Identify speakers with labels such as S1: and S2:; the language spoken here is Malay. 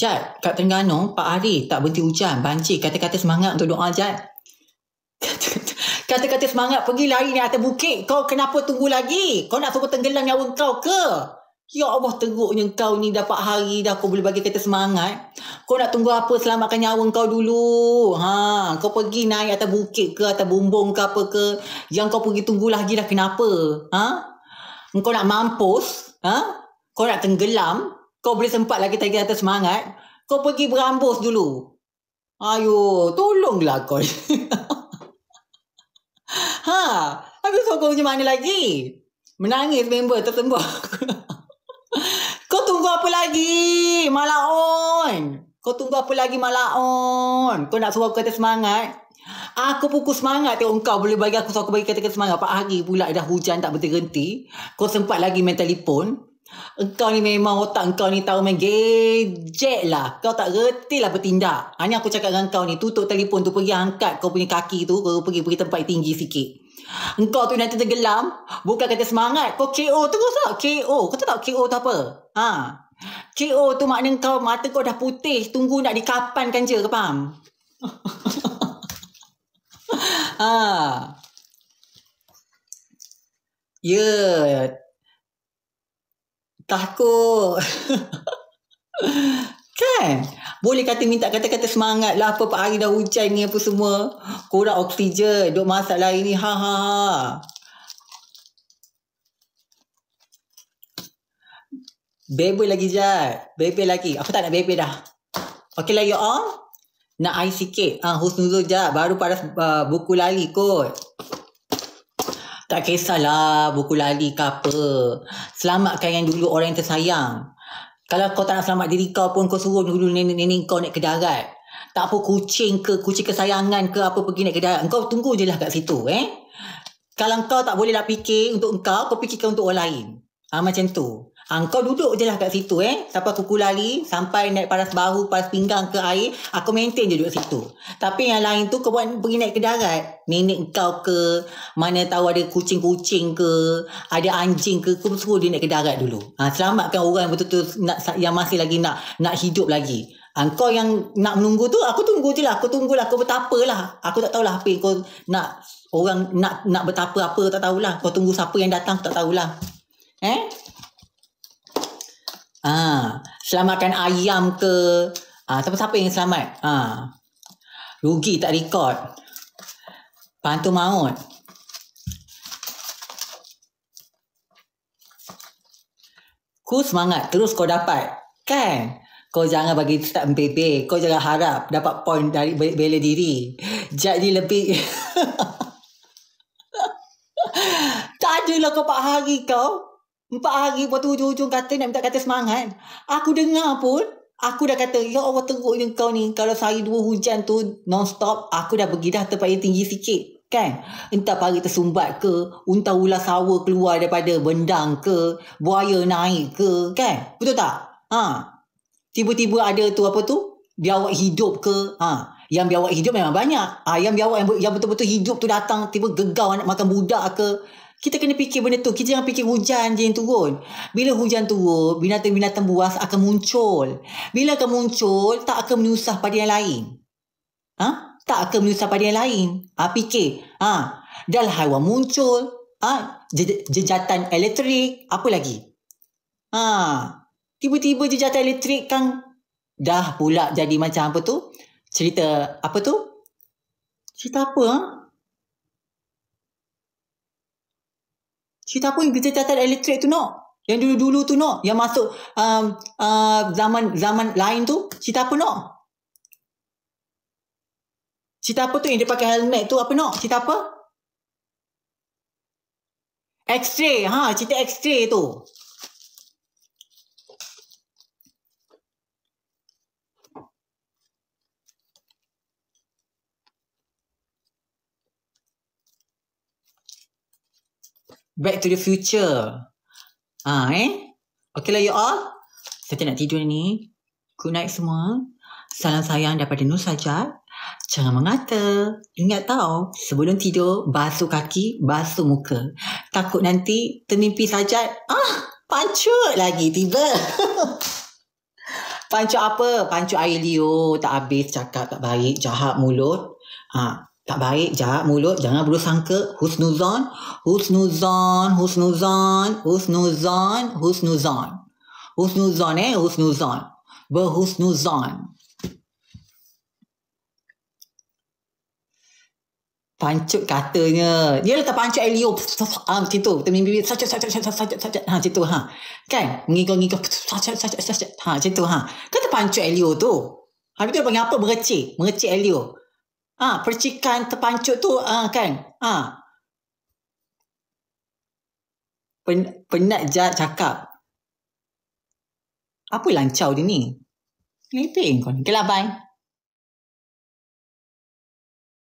S1: Jad, kat Terengganu, 4 hari tak berhenti hujan, banjir. Kata-kata semangat untuk doa, Jad. Kata-kata semangat pergi lari ni atas bukit. Kau kenapa tunggu lagi? Kau nak suruh tenggelam nyawa kau ke? Ya Allah teruknya kau ni dapat hari dah kau boleh bagi kata semangat. Kau nak tunggu apa selamatkan nyawa kau dulu. Ha, kau pergi naik atas bukit ke atas bumbung ke apa ke. Yang kau pergi tunggu lagi dah kenapa? Ha? Kau nak mampus? Ha? Kau nak tenggelam? kau boleh sempat lagi tadi atas semangat, kau pergi berambus dulu. Ayo, tolonglah kau. ha, habis kau macam mana lagi? Menangis member tertembak. kau tunggu apa lagi? Malah on. Kau tunggu apa lagi malah on. Kau nak suruh kata semangat. Aku pukul semangat tengok kau boleh bagi aku suruh aku bagi kata semangat. Pak hari pula dah hujan tak berhenti. Kau sempat lagi main telefon. Engkau ni memang otak kau ni tahu main gejek lah. Kau tak reti lah bertindak. Hanya aku cakap dengan kau ni, tutup telefon tu pergi angkat kau punya kaki tu. Kau pergi pergi tempat tinggi sikit. Engkau tu nanti tergelam. Bukan kata semangat. Kau KO terus tak? Lah. KO. Kau tahu tak KO tu apa? Ha? KO tu makna kau mata kau dah putih. Tunggu nak dikapankan je. Kau faham? ha. Ya. Yeah takut. kan? Boleh kata minta kata-kata semangat lah apa hari dah hujan ni apa semua. Kurang oksigen, duk masak lari lah ni. Ha ha ha. Bebel lagi jat. Bebel lagi. Aku tak nak bebel dah. Okay lah you all. Nak air sikit. Ha, Husnuzul jat. Baru pada uh, ah, buku lali kot. Tak kisahlah buku lali ke apa. Selamatkan yang dulu orang yang tersayang. Kalau kau tak nak selamat diri kau pun kau suruh dulu nenek-nenek kau naik ke darat. Tak apa kucing ke, kucing kesayangan ke apa pergi naik ke darat. Kau tunggu je lah kat situ eh. Kalau kau tak bolehlah nak fikir untuk kau, kau fikirkan untuk orang lain. Ha, macam tu. Ha, kau duduk je lah kat situ eh. Sampai kuku lari. Sampai naik paras bahu, paras pinggang ke air. Aku maintain je duduk situ. Tapi yang lain tu kau buat pergi naik ke darat. Nenek kau ke. Mana tahu ada kucing-kucing ke. Ada anjing ke. Kau suruh dia naik ke darat dulu. Ha, selamatkan orang yang betul-betul nak, yang masih lagi nak nak hidup lagi. Ha, kau yang nak menunggu tu, aku tunggu je lah. Aku tunggu lah. kau betapa lah. Aku tak tahulah apa yang kau nak. Orang nak nak bertapa apa, tak tahulah. Kau tunggu siapa yang datang, tak tahulah. Eh? Ah, selamatkan ayam ke? Ah, siapa-siapa yang selamat? Ah. Rugi tak rekod. Pantu maut. Ku semangat terus kau dapat. Kan? Kau jangan bagi tak MPB. Kau jangan harap dapat poin dari bela diri. Jadi lebih... tak ada lah kau pak hari kau. Empat hari waktu tu hujung-hujung kata Nak minta kata semangat Aku dengar pun Aku dah kata Ya Allah teruknya kau ni Kalau sehari dua hujan tu Non-stop Aku dah pergi dah Tempat yang tinggi sikit Kan Entah pari tersumbat ke Unta ular sawa keluar Daripada bendang ke Buaya naik ke Kan Betul tak Ha Tiba-tiba ada tu apa tu Biawak hidup ke Ha yang biawak hidup memang banyak. Ha, yang biawak yang, betul-betul hidup tu datang tiba gegau nak makan budak ke kita kena fikir benda tu. Kita jangan fikir hujan je yang turun. Bila hujan turun, binatang-binatang buas akan muncul. Bila akan muncul, tak akan menyusah pada yang lain. Ha? Tak akan menyusah pada yang lain. Ha? Fikir. Ha? Dan haiwan muncul. Ha? Jejatan elektrik. Apa lagi? Ha? Tiba-tiba jejatan elektrik kan dah pula jadi macam apa tu? Cerita apa tu? Cerita apa? Ha? kita pun kerja catat elektrik tu no yang dulu-dulu tu no yang masuk um, uh, zaman zaman lain tu kita pun no kita apa tu yang dia pakai helmet tu apa no kita apa X-ray ha cerita X-ray tu Back to the future. Ha, eh? Okay lah you all. Saya nak tidur ni. Good night semua. Salam sayang daripada Nur saja. Jangan mengata. Ingat tau, sebelum tidur, basuh kaki, basuh muka. Takut nanti termimpi saja. Ah, pancut lagi tiba. pancut apa? Pancut air liur. Tak habis cakap tak baik. Jahat mulut. Ha, tak baik jap mulut jangan berusaha sangka husnuzon husnuzon husnuzon husnuzon husnuzon husnuzon eh husnuzon berhusnuzon pancut katanya dia letak pancut elio um, ah, situ kita mimpi sajak sajak sajak sajak sajak ha situ ha kan ngigo ngigo sajak sajak sajak ha situ ha kata pancut elio tu habis tu dia panggil apa mengecik mengecik elio Ah, ha, percikan terpancut tu ah ha, kan? Ah. Ha. Pen, penat jahat cakap. Apa lancau dia ni? Sleeping kau ni. Okay lah, bye.